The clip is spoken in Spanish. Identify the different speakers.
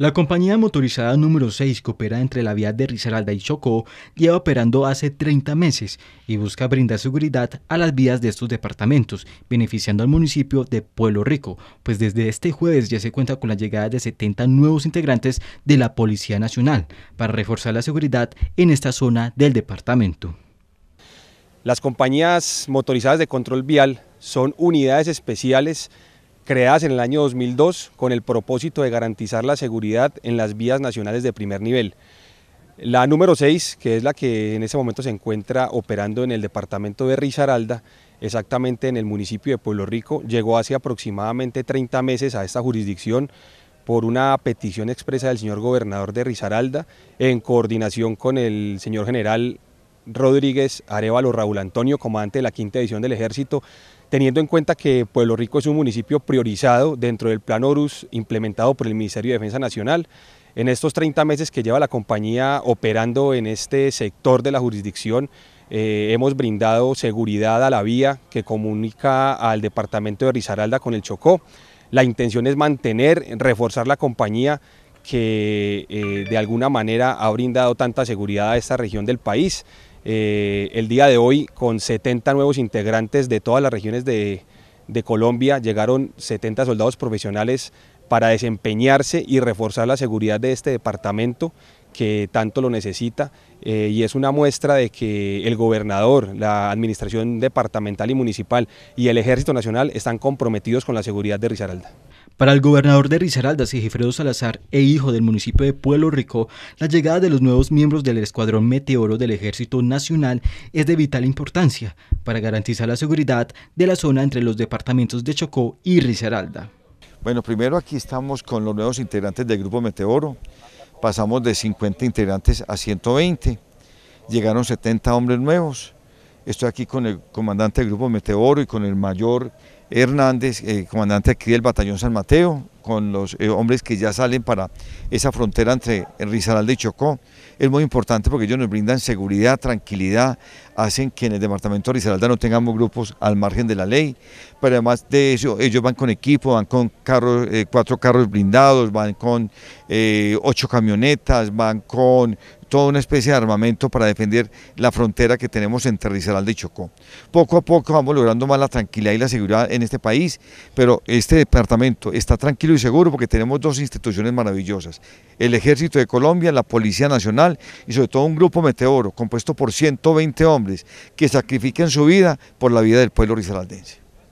Speaker 1: La compañía motorizada número 6 que opera entre la vía de Risaralda y Chocó lleva operando hace 30 meses y busca brindar seguridad a las vías de estos departamentos, beneficiando al municipio de Pueblo Rico, pues desde este jueves ya se cuenta con la llegada de 70 nuevos integrantes de la Policía Nacional para reforzar la seguridad en esta zona del departamento.
Speaker 2: Las compañías motorizadas de control vial son unidades especiales creadas en el año 2002 con el propósito de garantizar la seguridad en las vías nacionales de primer nivel. La número 6, que es la que en ese momento se encuentra operando en el departamento de Risaralda, exactamente en el municipio de Pueblo Rico, llegó hace aproximadamente 30 meses a esta jurisdicción por una petición expresa del señor gobernador de Risaralda, en coordinación con el señor general Rodríguez Arevalo Raúl Antonio, comandante de la quinta edición del ejército, teniendo en cuenta que Pueblo Rico es un municipio priorizado dentro del Plan ORUS implementado por el Ministerio de Defensa Nacional. En estos 30 meses que lleva la compañía operando en este sector de la jurisdicción, eh, hemos brindado seguridad a la vía que comunica al departamento de Risaralda con el Chocó. La intención es mantener, reforzar la compañía que eh, de alguna manera ha brindado tanta seguridad a esta región del país. Eh, el día de hoy con 70 nuevos integrantes de todas las regiones de, Colombia. Llegaron 70 soldados profesionales para desempeñarse y reforzar la seguridad de este departamento que tanto lo necesita eh, y es una muestra de que el gobernador, la administración departamental y municipal y el Ejército Nacional están comprometidos con la seguridad de Risaralda.
Speaker 1: Para el gobernador de Risaralda, Sigifredo Salazar, e hijo del municipio de Pueblo Rico, la llegada de los nuevos miembros del Escuadrón Meteoro del Ejército Nacional es de vital importancia para garantizar la seguridad de la zona entre los
Speaker 3: departamentos de Chocó y Risaralda. Bueno, primero aquí estamos con los nuevos integrantes del Grupo Meteoro. Pasamos de 50 integrantes a 120. Llegaron 70 hombres nuevos. Estoy aquí con el comandante del Grupo Meteoro y con el mayor Hernández, eh, comandante aquí del Batallón San Mateo, con los eh, hombres que ya salen para esa frontera entre Risaralda y Chocó. Es muy importante porque ellos nos brindan seguridad, tranquilidad, hacen que en el departamento de Risaralda no tengamos grupos al margen de la ley, pero además de eso, ellos van con equipo, van con eh, cuatro carros blindados, van con ocho camionetas, van con toda una especie de armamento para defender la frontera que tenemos entre Rizal y Chocó. Poco a poco vamos logrando más la tranquilidad y la seguridad en este país, pero este departamento está tranquilo y seguro porque tenemos dos instituciones maravillosas, el Ejército de Colombia, la Policía Nacional y sobre todo un grupo meteoro compuesto por 120 hombres que sacrifican su vida por la vida del pueblo risaraldense.